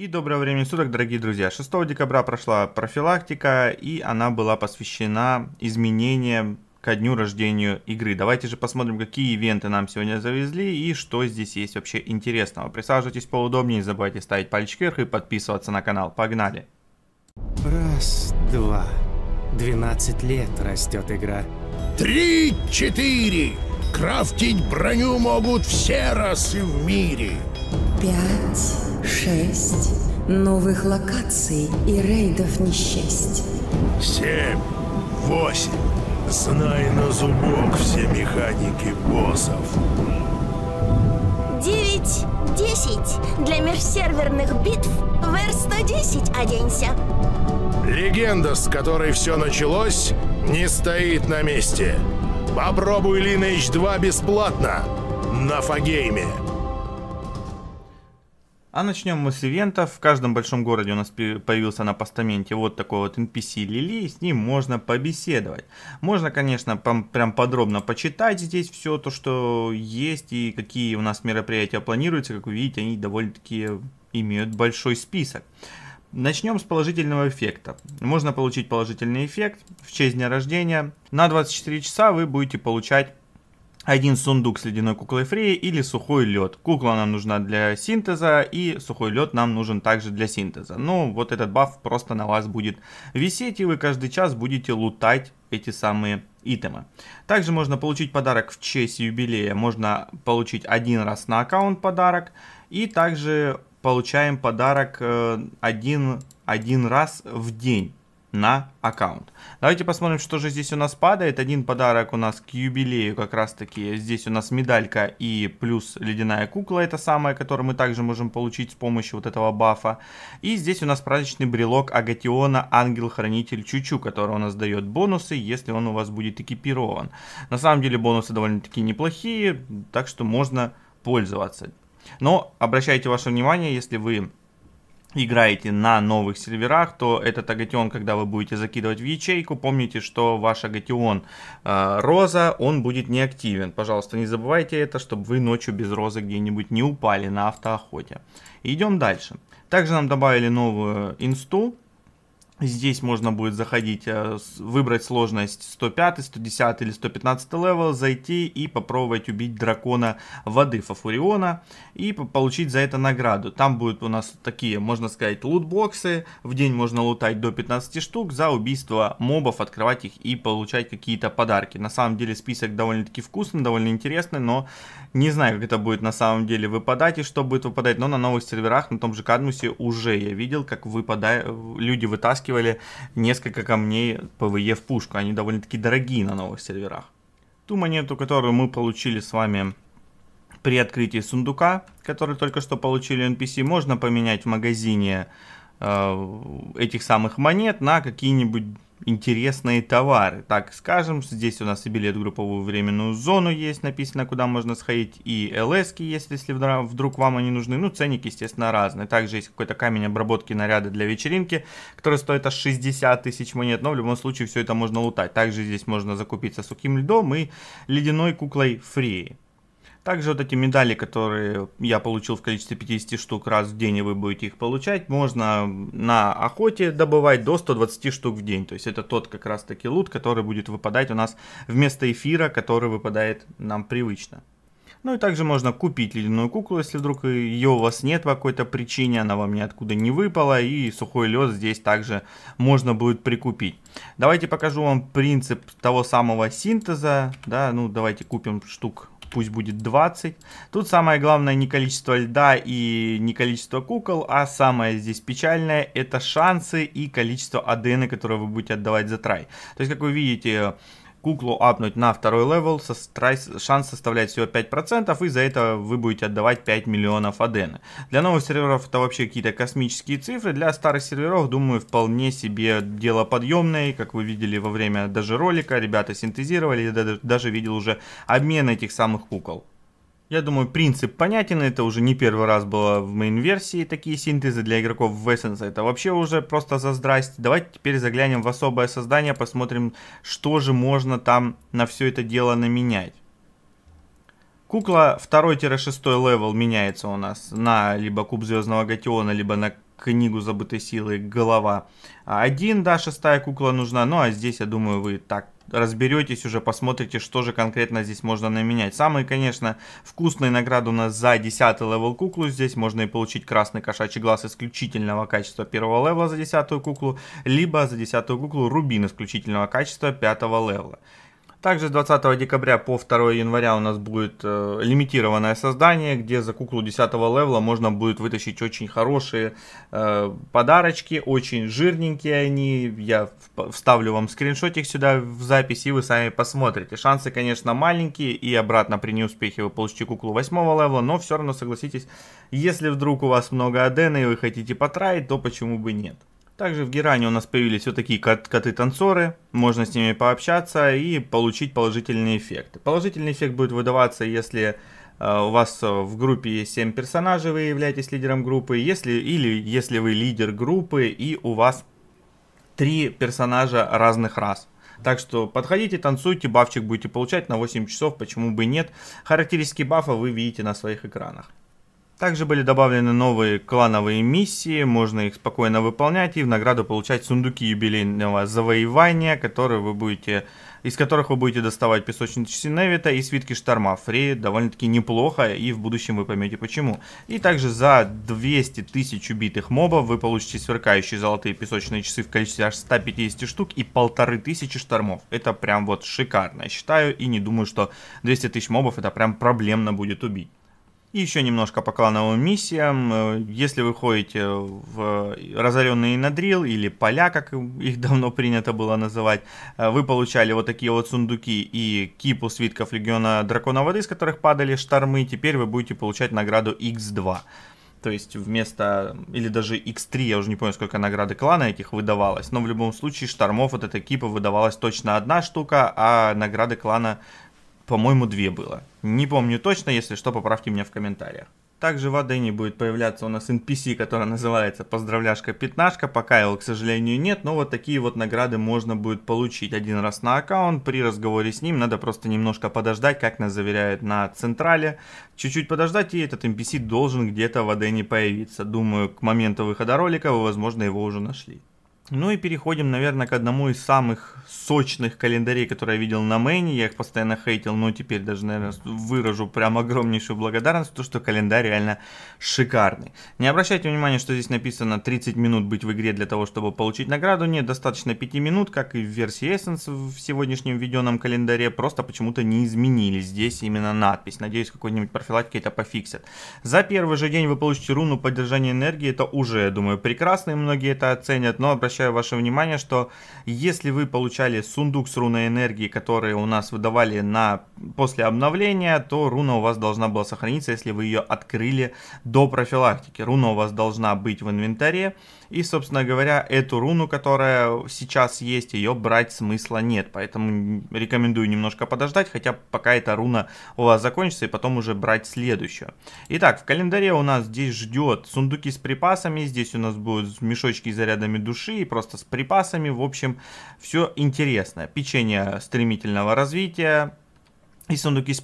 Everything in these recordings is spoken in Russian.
И доброго времени суток, дорогие друзья. 6 декабря прошла профилактика, и она была посвящена изменениям ко дню рождения игры. Давайте же посмотрим, какие ивенты нам сегодня завезли и что здесь есть вообще интересного. Присаживайтесь поудобнее, не забывайте ставить пальчик вверх и подписываться на канал. Погнали! Раз, два, 12 лет растет игра. Три, четыре! Крафтить броню могут все расы в мире. Пять, шесть новых локаций и рейдов не счесть. Семь, восемь. Знай на зубок все механики боссов. Девять, десять. Для межсерверных битв в R110 оденься. Легенда, с которой все началось, не стоит на месте. Попробуй Lineage 2 бесплатно на Фагейме. А начнем мы с ивента. В каждом большом городе у нас появился на постаменте вот такой вот NPC Лили, с ним можно побеседовать. Можно, конечно, прям подробно почитать здесь все то, что есть, и какие у нас мероприятия планируются. Как вы видите, они довольно-таки имеют большой список. Начнем с положительного эффекта. Можно получить положительный эффект в честь дня рождения. На 24 часа вы будете получать один сундук с ледяной куклой Фреи или сухой лед. Кукла нам нужна для синтеза и сухой лед нам нужен также для синтеза. Ну, вот этот баф просто на вас будет висеть и вы каждый час будете лутать эти самые итемы. Также можно получить подарок в честь юбилея. Можно получить один раз на аккаунт подарок. И также получаем подарок э, один, один раз в день на аккаунт. Давайте посмотрим, что же здесь у нас падает. Один подарок у нас к юбилею как раз таки. Здесь у нас медалька и плюс ледяная кукла. Это самое, которое мы также можем получить с помощью вот этого бафа. И здесь у нас праздничный брелок Агатиона Ангел-Хранитель Чучу, который у нас дает бонусы, если он у вас будет экипирован. На самом деле бонусы довольно-таки неплохие, так что можно пользоваться. Но обращайте ваше внимание, если вы играете на новых серверах, то этот агатион, когда вы будете закидывать в ячейку, помните, что ваш агатион э, роза, он будет неактивен. Пожалуйста, не забывайте это, чтобы вы ночью без розы где-нибудь не упали на автоохоте. Идем дальше. Также нам добавили новую инсту, Здесь можно будет заходить, э, выбрать сложность 105, 110 или 115 левел, зайти и попробовать убить дракона воды Фафуриона и получить за это награду. Там будут у нас такие, можно сказать, лутбоксы. В день можно лутать до 15 штук за убийство мобов, открывать их и получать какие-то подарки. На самом деле список довольно-таки вкусный, довольно интересный, но не знаю, как это будет на самом деле выпадать и что будет выпадать. Но на новых серверах, на том же Кадмусе уже я видел, как выпадают люди вытаскивают вытаскивали несколько камней ПВЕ в пушку. Они довольно-таки дорогие на новых серверах. Ту монету, которую мы получили с вами при открытии сундука, который только что получили NPC, можно поменять в магазине э, этих самых монет на какие-нибудь интересные товары. Так скажем, здесь у нас и билет в групповую временную зону есть, написано, куда можно сходить, и лс есть, если вдруг вам они нужны. Ну, ценники, естественно, разные. Также есть какой-то камень обработки наряда для вечеринки, который стоит аж 60 тысяч монет, но в любом случае все это можно лутать. Также здесь можно закупиться сухим льдом и ледяной куклой фрии. Также вот эти медали, которые я получил в количестве 50 штук раз в день, и вы будете их получать, можно на охоте добывать до 120 штук в день. То есть это тот как раз таки лут, который будет выпадать у нас вместо эфира, который выпадает нам привычно. Ну и также можно купить ледяную куклу, если вдруг ее у вас нет по какой-то причине, она вам ниоткуда не выпала, и сухой лед здесь также можно будет прикупить. Давайте покажу вам принцип того самого синтеза, да, ну давайте купим штук пусть будет 20. Тут самое главное не количество льда и не количество кукол, а самое здесь печальное это шансы и количество АДН, которые вы будете отдавать за трай. То есть, как вы видите, куклу апнуть на второй левел, со, страйс, шанс составляет всего 5%, и за это вы будете отдавать 5 миллионов адены. Для новых серверов это вообще какие-то космические цифры, для старых серверов, думаю, вполне себе дело подъемное, как вы видели во время даже ролика, ребята синтезировали, я даже видел уже обмен этих самых кукол. Я думаю, принцип понятен, это уже не первый раз было в мейн-версии такие синтезы для игроков в Essence. Это вообще уже просто за здрасте. Давайте теперь заглянем в особое создание, посмотрим, что же можно там на все это дело наменять. Кукла 2-6 левел меняется у нас на либо куб звездного гатиона, либо на книгу «Забытой силы» голова а Один да, шестая кукла нужна. Ну, а здесь, я думаю, вы так разберетесь уже, посмотрите, что же конкретно здесь можно наменять. Самые, конечно, вкусные награды у нас за 10 левел куклу. Здесь можно и получить красный кошачий глаз исключительного качества первого левела за 10 куклу, либо за 10 куклу рубин исключительного качества 5 левела. Также с 20 декабря по 2 января у нас будет э, лимитированное создание, где за куклу 10 левела можно будет вытащить очень хорошие э, подарочки, очень жирненькие они. Я вставлю вам скриншотик сюда в запись, и вы сами посмотрите. Шансы, конечно, маленькие, и обратно при неуспехе вы получите куклу 8 левела, но все равно согласитесь, если вдруг у вас много адена и вы хотите потратить, то почему бы нет. Также в Геране у нас появились вот такие кот коты-танцоры, можно с ними пообщаться и получить положительные эффекты. Положительный эффект будет выдаваться, если э, у вас в группе есть 7 персонажей, вы являетесь лидером группы, если, или если вы лидер группы и у вас 3 персонажа разных рас. Так что подходите, танцуйте, бафчик будете получать на 8 часов, почему бы нет. Характеристики бафа вы видите на своих экранах. Также были добавлены новые клановые миссии, можно их спокойно выполнять и в награду получать сундуки юбилейного завоевания, которые вы будете, из которых вы будете доставать песочницы Невита и свитки Шторма. Фри довольно-таки неплохо и в будущем вы поймете почему. И также за 200 тысяч убитых мобов вы получите сверкающие золотые песочные часы в количестве аж 150 штук и полторы тысячи штормов. Это прям вот шикарно, я считаю, и не думаю, что 200 тысяч мобов это прям проблемно будет убить. И еще немножко по клановым миссиям. Э, если вы ходите в э, разоренный надрил или поля, как их давно принято было называть, э, вы получали вот такие вот сундуки и кипу свитков легиона дракона воды, из которых падали штормы. Теперь вы будете получать награду X2. То есть вместо, или даже X3, я уже не помню, сколько награды клана этих выдавалось, но в любом случае штормов вот этой кипы выдавалась точно одна штука, а награды клана по-моему, две было. Не помню точно, если что, поправьте меня в комментариях. Также в Адене будет появляться у нас NPC, которая называется Поздравляшка-пятнашка. Пока его, к сожалению, нет, но вот такие вот награды можно будет получить один раз на аккаунт. При разговоре с ним надо просто немножко подождать, как нас заверяют на Централе. Чуть-чуть подождать, и этот NPC должен где-то в Адене появиться. Думаю, к моменту выхода ролика вы, возможно, его уже нашли. Ну и переходим, наверное, к одному из самых сочных календарей, которые я видел на Мэйне. Я их постоянно хейтил, но теперь даже, наверное, выражу прям огромнейшую благодарность, то, что календарь реально шикарный. Не обращайте внимания, что здесь написано 30 минут быть в игре для того, чтобы получить награду. Нет, достаточно 5 минут, как и в версии Essence в сегодняшнем введенном календаре. Просто почему-то не изменили здесь именно надпись. Надеюсь, какой-нибудь профилактики это пофиксят. За первый же день вы получите руну поддержания энергии. Это уже, я думаю, прекрасно, и многие это оценят, но обращайте обращаю ваше внимание, что если вы получали сундук с руной энергии, которые у нас выдавали на, после обновления, то руна у вас должна была сохраниться, если вы ее открыли до профилактики. Руна у вас должна быть в инвентаре, и, собственно говоря, эту руну, которая сейчас есть, ее брать смысла нет. Поэтому рекомендую немножко подождать, хотя пока эта руна у вас закончится, и потом уже брать следующую. Итак, в календаре у нас здесь ждет сундуки с припасами, здесь у нас будут мешочки с зарядами души, и просто с припасами, в общем, все интересное. Печенье стремительного развития, и сундуки с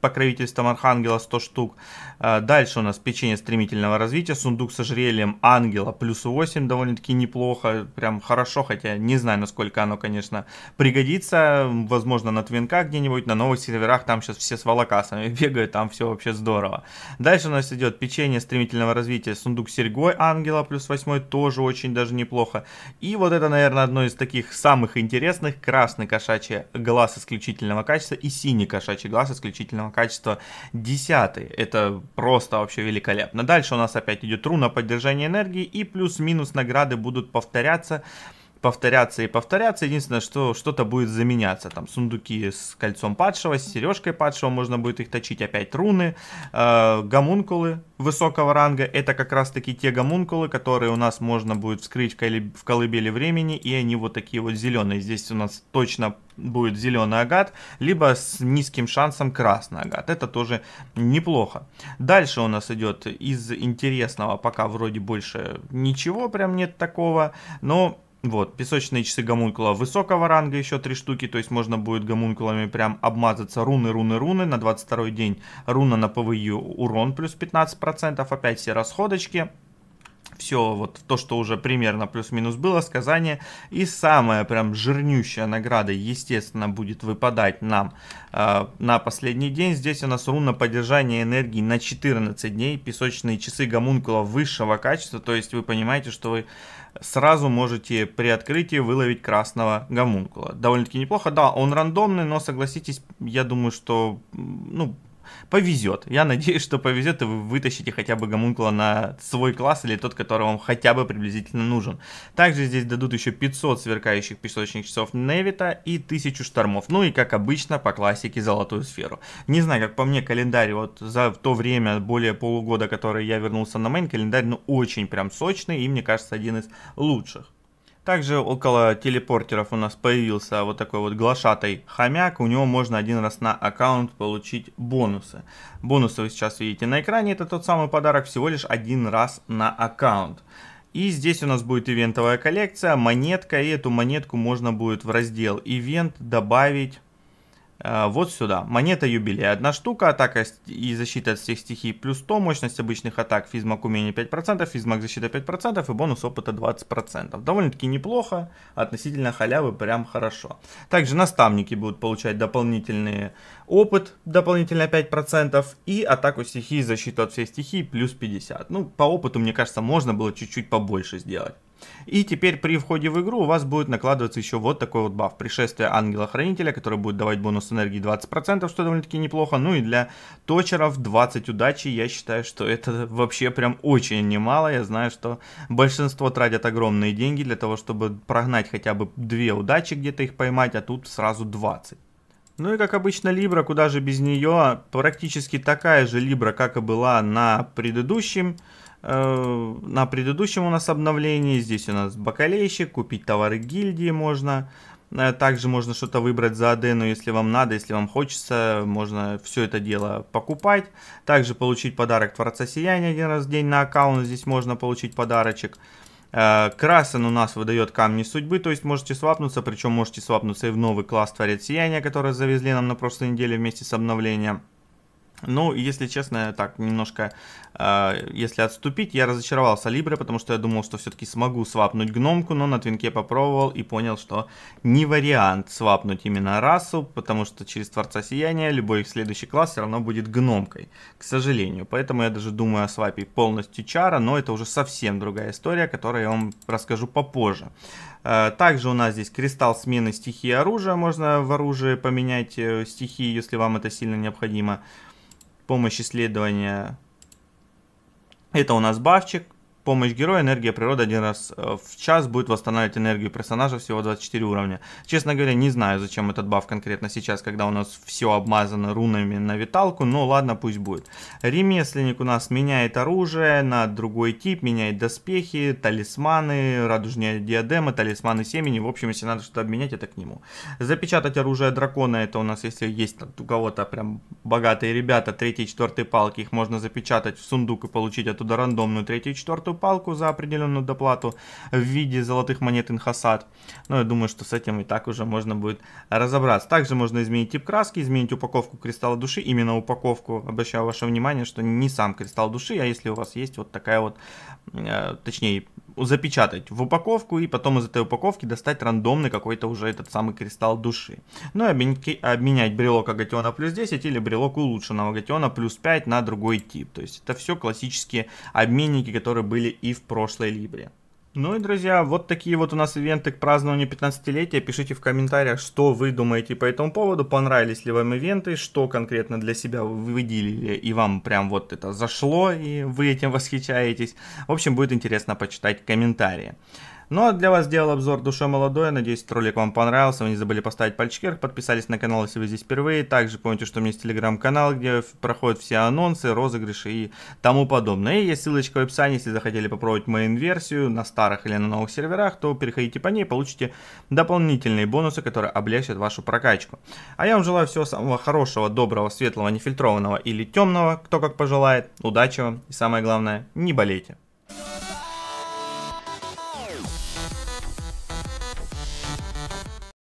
покровительством Архангела 100 штук. Э, дальше у нас печенье стремительного развития, сундук с ожерельем Ангела плюс 8, довольно-таки неплохо, прям хорошо, хотя не знаю, насколько оно, конечно, пригодится. Возможно, на Твинках где-нибудь, на новых серверах, там сейчас все с волокасами бегают, там все вообще здорово. Дальше у нас идет печенье стремительного развития, сундук с серьгой Ангела плюс 8, тоже очень даже неплохо. И вот это, наверное, одно из таких самых интересных, красный кошачий глаз исключительного качества и синий кошачий глаз исключительного качества 10. Это просто вообще великолепно. Дальше у нас опять идет руна поддержания энергии и плюс-минус награды будут повторяться повторяться и повторяться. Единственное, что что-то будет заменяться. Там сундуки с кольцом падшего, с сережкой падшего, можно будет их точить. Опять руны, э, гомункулы высокого ранга. Это как раз таки те гомункулы, которые у нас можно будет вскрыть в, колеб... в колыбели времени. И они вот такие вот зеленые. Здесь у нас точно будет зеленый агат, либо с низким шансом красный агат. Это тоже неплохо. Дальше у нас идет из интересного, пока вроде больше ничего прям нет такого, но вот, песочные часы гомункула высокого ранга, еще три штуки, то есть можно будет гомункулами прям обмазаться. Руны, руны, руны, на 22 день руна на ПВЮ урон плюс 15%, опять все расходочки все вот то, что уже примерно плюс-минус было, сказание. И самая прям жирнющая награда, естественно, будет выпадать нам э, на последний день. Здесь у нас руна поддержания энергии на 14 дней, песочные часы гомункула высшего качества, то есть вы понимаете, что вы сразу можете при открытии выловить красного гомункула. Довольно-таки неплохо, да, он рандомный, но согласитесь, я думаю, что, ну, Повезет. Я надеюсь, что повезет, и вы вытащите хотя бы гомункула на свой класс или тот, который вам хотя бы приблизительно нужен. Также здесь дадут еще 500 сверкающих песочных часов Невита и 1000 штормов. Ну и, как обычно, по классике золотую сферу. Не знаю, как по мне, календарь вот за то время, более полугода, который я вернулся на мейн, календарь, ну, очень прям сочный и, мне кажется, один из лучших. Также около телепортеров у нас появился вот такой вот глашатый хомяк. У него можно один раз на аккаунт получить бонусы. Бонусы вы сейчас видите на экране. Это тот самый подарок всего лишь один раз на аккаунт. И здесь у нас будет ивентовая коллекция, монетка, и эту монетку можно будет в раздел ивент добавить Э, вот сюда. Монета юбилея. Одна штука, атака и защита от всех стихий плюс 100, мощность обычных атак, физмак умение 5%, физмак защита 5% и бонус опыта 20%. Довольно-таки неплохо, относительно халявы прям хорошо. Также наставники будут получать дополнительный опыт, дополнительно 5% и атаку стихий защиту от всех стихий плюс 50. Ну, по опыту, мне кажется, можно было чуть-чуть побольше сделать. И теперь при входе в игру у вас будет накладываться еще вот такой вот баф. Пришествие Ангела-Хранителя, который будет давать бонус энергии 20%, что довольно-таки неплохо. Ну и для точеров 20 удачи, я считаю, что это вообще прям очень немало. Я знаю, что большинство тратят огромные деньги для того, чтобы прогнать хотя бы 2 удачи где-то их поймать, а тут сразу 20. Ну и как обычно Либра, куда же без нее, практически такая же Либра, как и была на предыдущем Э, на предыдущем у нас обновлении. Здесь у нас бакалейщик, купить товары гильдии можно. Э, также можно что-то выбрать за адену, если вам надо, если вам хочется, можно все это дело покупать. Также получить подарок Творца Сияния один раз в день на аккаунт, здесь можно получить подарочек. Э, Красен у нас выдает камни судьбы, то есть можете свапнуться, причем можете свапнуться и в новый класс Творец Сияния, который завезли нам на прошлой неделе вместе с обновлением. Ну, если честно, так, немножко, э, если отступить, я разочаровался Либре, потому что я думал, что все-таки смогу свапнуть гномку, но на твинке попробовал и понял, что не вариант свапнуть именно расу, потому что через Творца Сияния любой их следующий класс все равно будет гномкой, к сожалению. Поэтому я даже думаю о свапе полностью чара, но это уже совсем другая история, которую я вам расскажу попозже. Э, также у нас здесь кристалл смены стихии оружия, можно в оружие поменять э, стихии, если вам это сильно необходимо помощь исследования. Это у нас бафчик. Помощь героя, энергия природы один раз э, в час будет восстанавливать энергию персонажа, всего 24 уровня. Честно говоря, не знаю, зачем этот баф конкретно сейчас, когда у нас все обмазано рунами на виталку, но ладно, пусть будет. Ремесленник у нас меняет оружие на другой тип, меняет доспехи, талисманы, радужные диадемы, талисманы семени. В общем, если надо что-то обменять, это к нему. Запечатать оружие дракона, это у нас, если есть у кого-то прям богатые ребята, третьей и палки, их можно запечатать в сундук и получить оттуда рандомную третью и четвертую эту палку за определенную доплату в виде золотых монет инхасад. Но я думаю, что с этим и так уже можно будет разобраться. Также можно изменить тип краски, изменить упаковку кристалла души. Именно упаковку, обращаю ваше внимание, что не сам кристалл души, а если у вас есть вот такая вот, э, точнее, запечатать в упаковку и потом из этой упаковки достать рандомный какой-то уже этот самый кристалл души. Ну и обменять брелок агатиона плюс 10 или брелок улучшенного агатиона плюс 5 на другой тип. То есть это все классические обменники, которые были и в прошлой либре. Ну и, друзья, вот такие вот у нас ивенты к празднованию 15-летия. Пишите в комментариях, что вы думаете по этому поводу, понравились ли вам ивенты, что конкретно для себя вы выделили, и вам прям вот это зашло, и вы этим восхищаетесь. В общем, будет интересно почитать комментарии. Ну а для вас сделал обзор «Душа молодой». Надеюсь, ролик вам понравился. Вы не забыли поставить пальчик вверх, подписались на канал, если вы здесь впервые. Также помните, что у меня есть телеграм-канал, где проходят все анонсы, розыгрыши и тому подобное. И есть ссылочка в описании, если захотели попробовать мейн-версию на старых или на новых серверах, то переходите по ней, получите дополнительные бонусы, которые облегчат вашу прокачку. А я вам желаю всего самого хорошего, доброго, светлого, нефильтрованного или темного, кто как пожелает. Удачи вам и самое главное, не болейте.